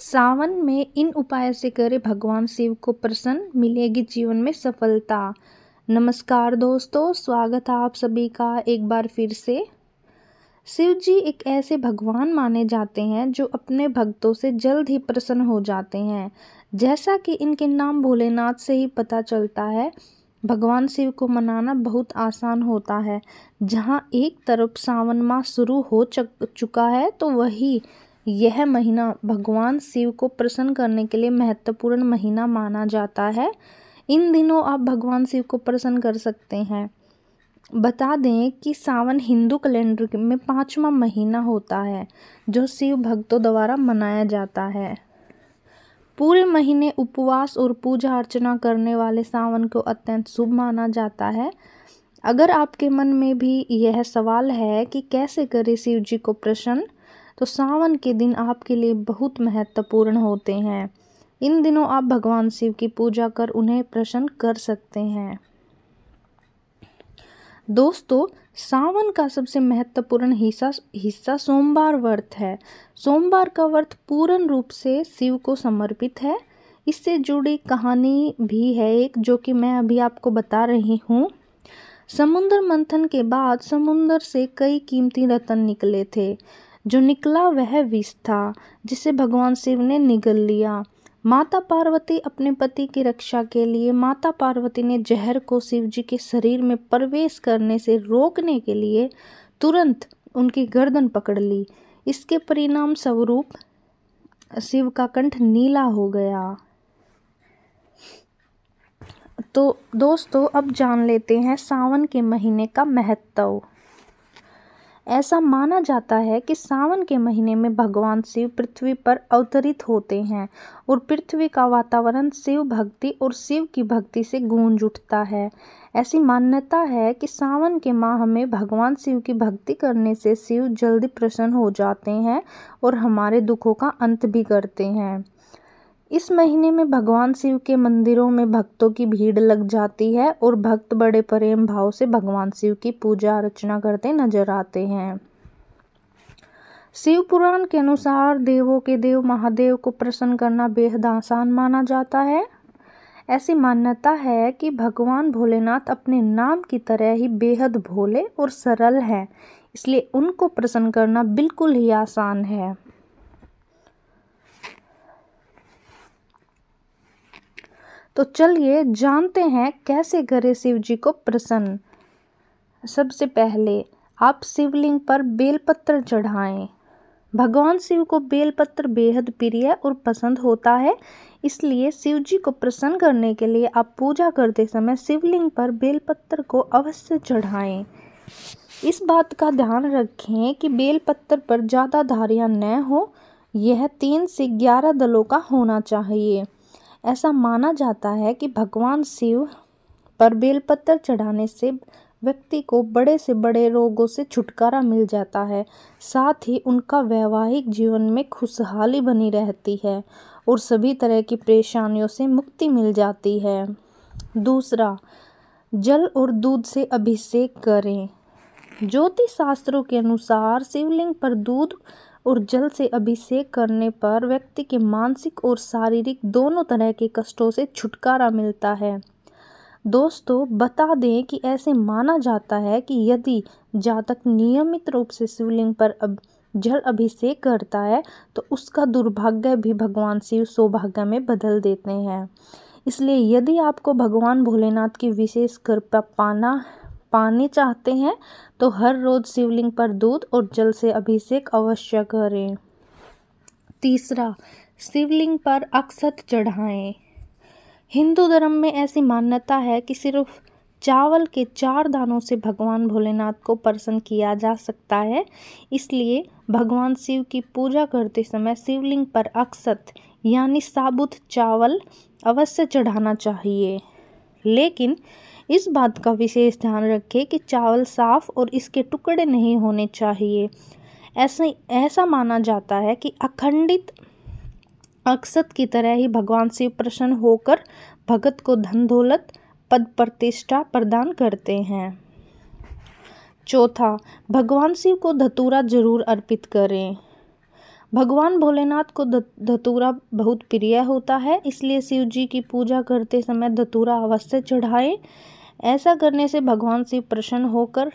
सावन में इन उपाय से करें भगवान शिव को प्रसन्न मिलेगी जीवन में सफलता नमस्कार दोस्तों स्वागत है आप सभी का एक बार फिर से शिव जी एक ऐसे भगवान माने जाते हैं जो अपने भक्तों से जल्द ही प्रसन्न हो जाते हैं जैसा कि इनके नाम भोलेनाथ से ही पता चलता है भगवान शिव को मनाना बहुत आसान होता है जहाँ एक तरफ सावन माह शुरू हो चुका है तो वही यह महीना भगवान शिव को प्रसन्न करने के लिए महत्वपूर्ण महीना माना जाता है इन दिनों आप भगवान शिव को प्रसन्न कर सकते हैं बता दें कि सावन हिंदू कैलेंडर में पाँचवा महीना होता है जो शिव भक्तों द्वारा मनाया जाता है पूरे महीने उपवास और पूजा अर्चना करने वाले सावन को अत्यंत शुभ माना जाता है अगर आपके मन में भी यह सवाल है कि कैसे करें शिव जी को प्रसन्न तो सावन के दिन आपके लिए बहुत महत्वपूर्ण होते हैं इन दिनों आप भगवान शिव की पूजा कर उन्हें प्रसन्न कर सकते हैं दोस्तों सावन का सबसे महत्वपूर्ण हिस्सा हिस्सा सोमवार व्रत है सोमवार का व्रत पूर्ण रूप से शिव को समर्पित है इससे जुड़ी कहानी भी है एक जो कि मैं अभी आपको बता रही हूँ समुद्र मंथन के बाद समुद्र से कई कीमती रतन निकले थे जो निकला वह विष था जिसे भगवान शिव ने निगल लिया माता पार्वती अपने पति की रक्षा के लिए माता पार्वती ने जहर को शिव जी के शरीर में प्रवेश करने से रोकने के लिए तुरंत उनकी गर्दन पकड़ ली इसके परिणाम स्वरूप शिव का कंठ नीला हो गया तो दोस्तों अब जान लेते हैं सावन के महीने का महत्व ऐसा माना जाता है कि सावन के महीने में भगवान शिव पृथ्वी पर अवतरित होते हैं और पृथ्वी का वातावरण शिव भक्ति और शिव की भक्ति से गूंज उठता है ऐसी मान्यता है कि सावन के माह में भगवान शिव की भक्ति करने से शिव जल्दी प्रसन्न हो जाते हैं और हमारे दुखों का अंत भी करते हैं इस महीने में भगवान शिव के मंदिरों में भक्तों की भीड़ लग जाती है और भक्त बड़े प्रेम भाव से भगवान शिव की पूजा अर्चना करते नजर आते हैं शिव पुराण के अनुसार देवों के देव महादेव को प्रसन्न करना बेहद आसान माना जाता है ऐसी मान्यता है कि भगवान भोलेनाथ अपने नाम की तरह ही बेहद भोले और सरल हैं इसलिए उनको प्रसन्न करना बिल्कुल ही आसान है तो चलिए जानते हैं कैसे करें शिव जी को प्रसन्न सबसे पहले आप शिवलिंग पर बेलपत्र चढ़ाएं भगवान शिव को बेलपत्र बेहद प्रिय और पसंद होता है इसलिए शिव जी को प्रसन्न करने के लिए आप पूजा करते समय शिवलिंग पर बेलपत्र को अवश्य चढ़ाएं इस बात का ध्यान रखें कि बेलपत्र पर ज़्यादा धारियां न हो यह तीन से ग्यारह दलों का होना चाहिए ऐसा माना जाता है कि भगवान शिव पर बेलपत्र चढ़ाने से व्यक्ति को बड़े से बड़े रोगों से छुटकारा मिल जाता है साथ ही उनका वैवाहिक जीवन में खुशहाली बनी रहती है और सभी तरह की परेशानियों से मुक्ति मिल जाती है दूसरा जल और दूध से अभिषेक करें ज्योतिष शास्त्रों के अनुसार शिवलिंग पर दूध और जल से अभिषेक करने पर व्यक्ति के मानसिक और शारीरिक दोनों तरह के कष्टों से छुटकारा मिलता है दोस्तों बता दें कि ऐसे माना जाता है कि यदि जातक नियमित रूप से शिवलिंग पर अब जल अभिषेक करता है तो उसका दुर्भाग्य भी भगवान शिव सौभाग्य में बदल देते हैं इसलिए यदि आपको भगवान भोलेनाथ की विशेष कृपा पाना पानी चाहते हैं तो हर रोज शिवलिंग पर दूध और जल से अभिषेक अवश्य करें तीसरा शिवलिंग पर अक्षत चढ़ाएं हिंदू धर्म में ऐसी मान्यता है कि सिर्फ चावल के चार दानों से भगवान भोलेनाथ को प्रसन्न किया जा सकता है इसलिए भगवान शिव की पूजा करते समय शिवलिंग पर अक्षत यानी साबुत चावल अवश्य चढ़ाना चाहिए लेकिन इस बात का विशेष ध्यान रखें कि चावल साफ और इसके टुकड़े नहीं होने चाहिए ऐसा ऐसा माना जाता है कि अखंडित अक्सत की तरह ही भगवान शिव प्रसन्न होकर भगत को धन दौलत पद प्रतिष्ठा प्रदान करते हैं चौथा भगवान शिव को धतूरा जरूर अर्पित करें भगवान भोलेनाथ को धतूरा बहुत प्रिय होता है इसलिए शिव जी की पूजा करते समय धतूरा अवश्य चढ़ाएं ऐसा करने से भगवान शिव प्रसन्न होकर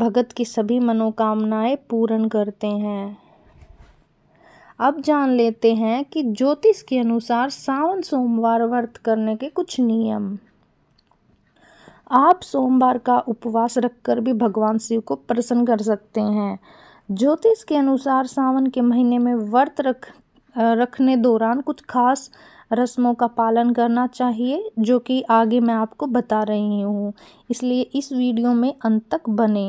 भगत की सभी मनोकामनाएं पूर्ण करते हैं अब जान लेते हैं कि ज्योतिष के अनुसार सावन सोमवार व्रत करने के कुछ नियम आप सोमवार का उपवास रखकर भी भगवान शिव को प्रसन्न कर सकते हैं ज्योतिष के अनुसार सावन के महीने में व्रत रख रखने दौरान कुछ खास रस्मों का पालन करना चाहिए जो कि आगे मैं आपको बता रही हूँ इसलिए इस वीडियो में अंत तक बने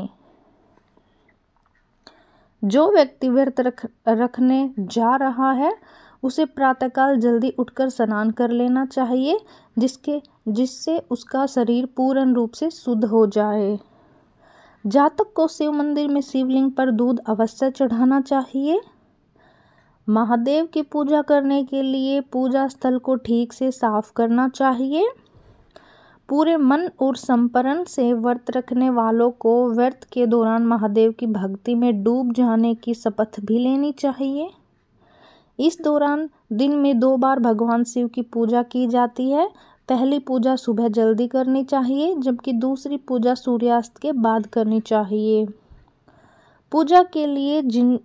जो व्यक्ति व्रत रख रखने जा रहा है उसे प्रातःकाल जल्दी उठकर स्नान कर लेना चाहिए जिसके जिससे उसका शरीर पूर्ण रूप से शुद्ध हो जाए जातक को शिव मंदिर में शिवलिंग पर दूध अवश्य चढ़ाना चाहिए महादेव की पूजा करने के लिए पूजा स्थल को ठीक से साफ करना चाहिए पूरे मन और संपरण से व्रत रखने वालों को व्रत के दौरान महादेव की भक्ति में डूब जाने की शपथ भी लेनी चाहिए इस दौरान दिन में दो बार भगवान शिव की पूजा की जाती है पहली पूजा सुबह जल्दी करनी चाहिए जबकि दूसरी पूजा सूर्यास्त के बाद करनी चाहिए पूजा के लिए जिन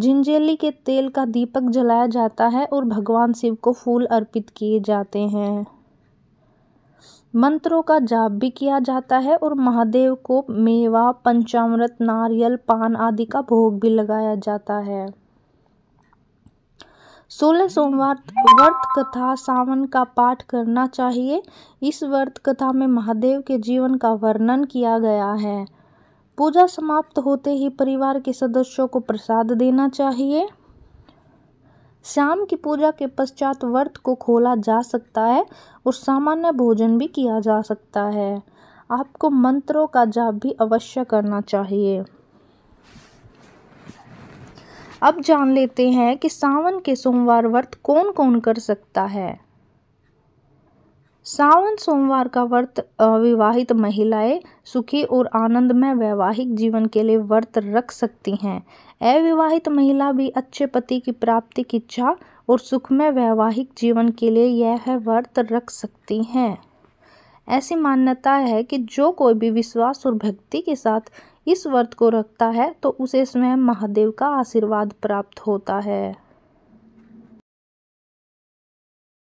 जिंजेली के तेल का दीपक जलाया जाता है और भगवान शिव को फूल अर्पित किए जाते हैं मंत्रों का जाप भी किया जाता है और महादेव को मेवा पंचामृत नारियल पान आदि का भोग भी लगाया जाता है सोलह सोमवार व्रत कथा सावन का पाठ करना चाहिए इस व्रत कथा में महादेव के जीवन का वर्णन किया गया है पूजा समाप्त होते ही परिवार के सदस्यों को प्रसाद देना चाहिए शाम की पूजा के पश्चात व्रत को खोला जा सकता है और सामान्य भोजन भी किया जा सकता है आपको मंत्रों का जाप भी अवश्य करना चाहिए अब जान लेते हैं कि सावन के सोमवार व्रत कौन कौन कर सकता है सावन सोमवार का व्रत अविवाहित महिलाएं सुखी और आनंदमय वैवाहिक जीवन के लिए व्रत रख सकती हैं अविवाहित महिला भी अच्छे पति की प्राप्ति की इच्छा और सुखमय वैवाहिक जीवन के लिए यह व्रत रख सकती हैं ऐसी मान्यता है कि जो कोई भी विश्वास और भक्ति के साथ इस व्रत को रखता है तो उसे स्वयं महादेव का आशीर्वाद प्राप्त होता है